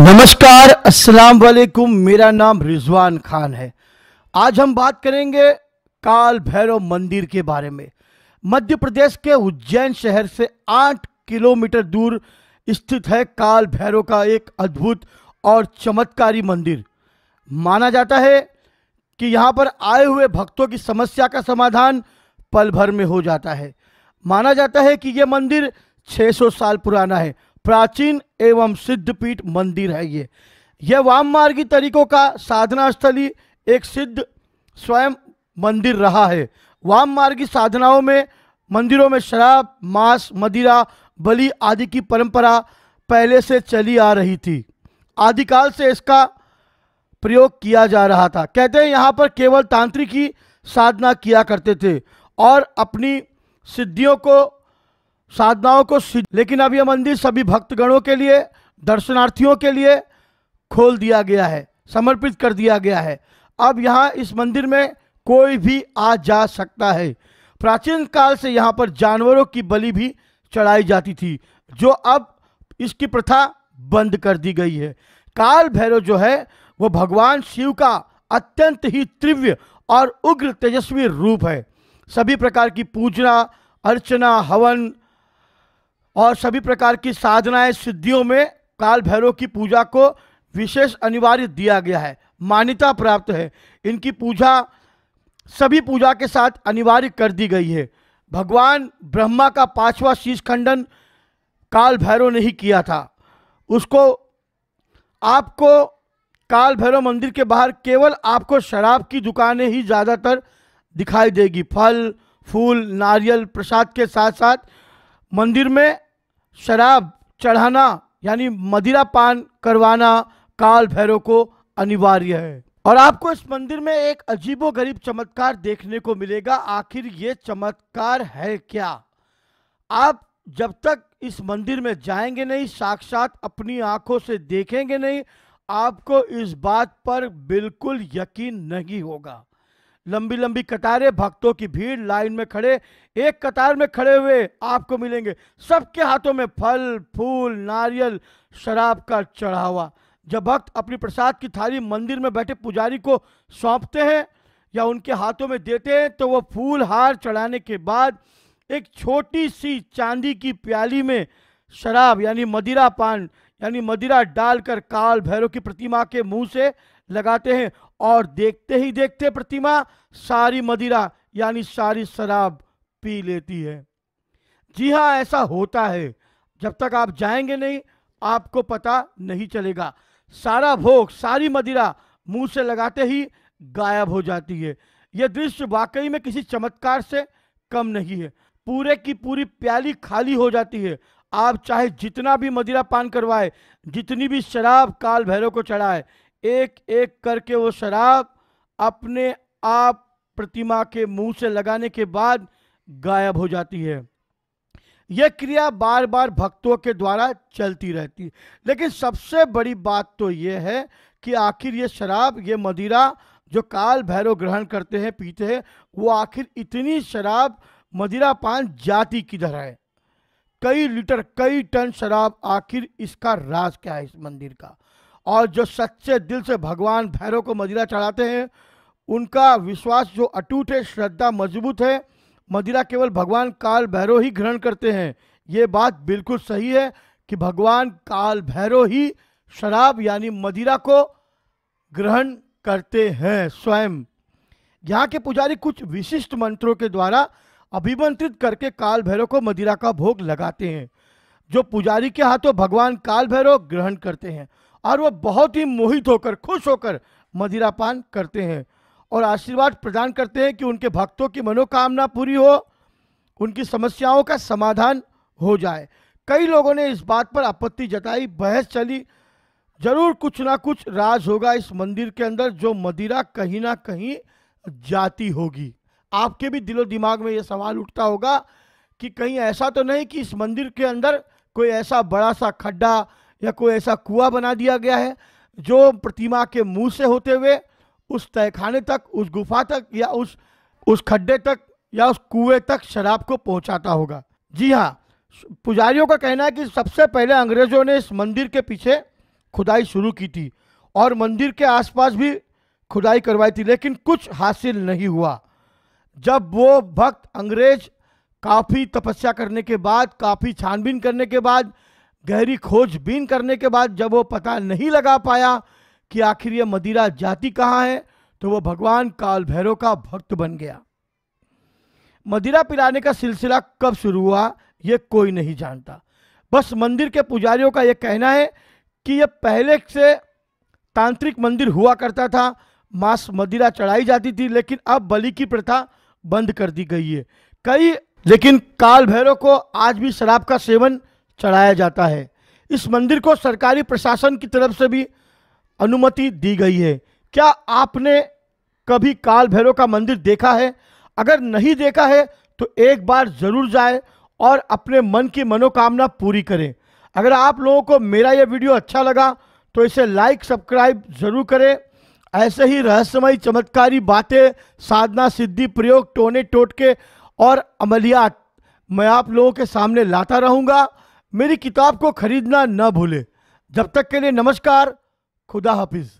नमस्कार अस्सलाम वालेकुम मेरा नाम रिजवान खान है आज हम बात करेंगे काल भैरव मंदिर के बारे में मध्य प्रदेश के उज्जैन शहर से आठ किलोमीटर दूर स्थित है काल भैरव का एक अद्भुत और चमत्कारी मंदिर माना जाता है कि यहाँ पर आए हुए भक्तों की समस्या का समाधान पल भर में हो जाता है माना जाता है कि ये मंदिर 600 साल पुराना है प्राचीन एवं सिद्धपीठ मंदिर है ये यह वाम मार्गी तरीकों का साधना स्थली एक सिद्ध स्वयं मंदिर रहा है वाम मार्गी साधनाओं में मंदिरों में शराब मांस मदिरा बलि आदि की परंपरा पहले से चली आ रही थी आदिकाल से इसका प्रयोग किया जा रहा था कहते हैं यहाँ पर केवल तांत्रिक ही साधना किया करते थे और अपनी सिद्धियों को साधनाओं को लेकिन अब यह मंदिर सभी भक्तगणों के लिए दर्शनार्थियों के लिए खोल दिया गया है समर्पित कर दिया गया है अब यहाँ इस मंदिर में कोई भी आ जा सकता है प्राचीन काल से यहाँ पर जानवरों की बलि भी चढ़ाई जाती थी जो अब इसकी प्रथा बंद कर दी गई है काल भैरव जो है वो भगवान शिव का अत्यंत ही त्रिव्य और उग्र तेजस्वी रूप है सभी प्रकार की पूजना अर्चना हवन और सभी प्रकार की साधनाएं सिद्धियों में काल भैरव की पूजा को विशेष अनिवार्य दिया गया है मान्यता प्राप्त है इनकी पूजा सभी पूजा के साथ अनिवार्य कर दी गई है भगवान ब्रह्मा का पांचवा शीश खंडन काल भैरव ने ही किया था उसको आपको काल भैरव मंदिर के बाहर केवल आपको शराब की दुकानें ही ज़्यादातर दिखाई देगी फल फूल नारियल प्रसाद के साथ साथ मंदिर में शराब चढ़ाना यानी मदिरा पान करवाना काल भैरव को अनिवार्य है और आपको इस मंदिर में एक अजीबो गरीब चमत्कार देखने को मिलेगा आखिर ये चमत्कार है क्या आप जब तक इस मंदिर में जाएंगे नहीं साक्षात अपनी आंखों से देखेंगे नहीं आपको इस बात पर बिल्कुल यकीन नहीं होगा लंबी लंबी कतारें भक्तों की भीड़ लाइन में खड़े एक कतार में खड़े हुए आपको मिलेंगे सबके हाथों में फल फूल नारियल शराब का चढ़ावा जब भक्त अपनी प्रसाद की थाली मंदिर में बैठे पुजारी को सौंपते हैं या उनके हाथों में देते हैं तो वह फूल हार चढ़ाने के बाद एक छोटी सी चांदी की प्याली में शराब यानी मदिरा पान यानी मदिरा डालकर काल भैरव की प्रतिमा के मुंह से लगाते हैं और देखते ही देखते प्रतिमा सारी मदिरा यानी सारी शराब पी लेती है जी हाँ ऐसा होता है जब तक आप जाएंगे नहीं आपको पता नहीं चलेगा सारा भोग सारी मदिरा मुंह से लगाते ही गायब हो जाती है यह दृश्य वाकई में किसी चमत्कार से कम नहीं है पूरे की पूरी प्याली खाली हो जाती है आप चाहे जितना भी मदिरा पान करवाए जितनी भी शराब काल भैरव को चढ़ाए एक एक करके वो शराब अपने आप प्रतिमा के मुंह से लगाने के बाद गायब हो जाती है यह क्रिया बार बार भक्तों के द्वारा चलती रहती है लेकिन सबसे बड़ी बात तो यह है कि आखिर ये शराब ये मदिरा जो काल भैरव ग्रहण करते हैं पीते हैं वो आखिर इतनी शराब मदिरा पान जाती किधर है कई लीटर कई टन शराब आखिर इसका राज क्या है इस मंदिर का और जो सच्चे दिल से भगवान भैरव को मदिरा चढ़ाते हैं उनका विश्वास जो अटूट है श्रद्धा मजबूत है मदिरा केवल भगवान काल भैरव ही ग्रहण करते हैं ये बात बिल्कुल सही है कि भगवान काल भैरव ही शराब यानी मदिरा को ग्रहण करते हैं स्वयं यहाँ के पुजारी कुछ विशिष्ट मंत्रों के द्वारा अभिमंत्रित करके काल भैरव को मदिरा का भोग लगाते हैं जो पुजारी के हाथों भगवान काल भैरव ग्रहण करते हैं और वह बहुत ही मोहित होकर खुश होकर मदिरा पान करते हैं और आशीर्वाद प्रदान करते हैं कि उनके भक्तों की मनोकामना पूरी हो उनकी समस्याओं का समाधान हो जाए कई लोगों ने इस बात पर आपत्ति जताई बहस चली जरूर कुछ ना कुछ राज होगा इस मंदिर के अंदर जो मदिरा कहीं ना कहीं जाती होगी आपके भी दिलो दिमाग में यह सवाल उठता होगा कि कहीं ऐसा तो नहीं कि इस मंदिर के अंदर कोई ऐसा बड़ा सा खड्डा या कोई ऐसा कुआ बना दिया गया है जो प्रतिमा के मुंह से होते हुए उस तहखाने तक उस गुफा तक या उस उस खड्डे तक या उस कुएं तक शराब को पहुंचाता होगा जी हाँ पुजारियों का कहना है कि सबसे पहले अंग्रेजों ने इस मंदिर के पीछे खुदाई शुरू की थी और मंदिर के आसपास भी खुदाई करवाई थी लेकिन कुछ हासिल नहीं हुआ जब वो भक्त अंग्रेज काफ़ी तपस्या करने के बाद काफ़ी छानबीन करने के बाद गहरी खोजबीन करने के बाद जब वो पता नहीं लगा पाया कि आखिर ये मदिरा जाति कहाँ है तो वो भगवान काल भैरव का भक्त बन गया मदिरा पिलाने का सिलसिला कब शुरू हुआ ये कोई नहीं जानता बस मंदिर के पुजारियों का ये कहना है कि यह पहले से तांत्रिक मंदिर हुआ करता था मांस मदिरा चढ़ाई जाती थी लेकिन अब बलि की प्रथा बंद कर दी गई है कई लेकिन काल भैरव को आज भी शराब का सेवन चढ़ाया जाता है इस मंदिर को सरकारी प्रशासन की तरफ से भी अनुमति दी गई है क्या आपने कभी काल भैरव का मंदिर देखा है अगर नहीं देखा है तो एक बार ज़रूर जाए और अपने मन की मनोकामना पूरी करें अगर आप लोगों को मेरा यह वीडियो अच्छा लगा तो इसे लाइक सब्सक्राइब ज़रूर करें ऐसे ही रहस्यमयी चमत्कारी बातें साधना सिद्धि प्रयोग टोने टोटके और अमलियात मैं आप लोगों के सामने लाता रहूँगा मेरी किताब को खरीदना न भूलें जब तक के लिए नमस्कार खुदा हाफिज़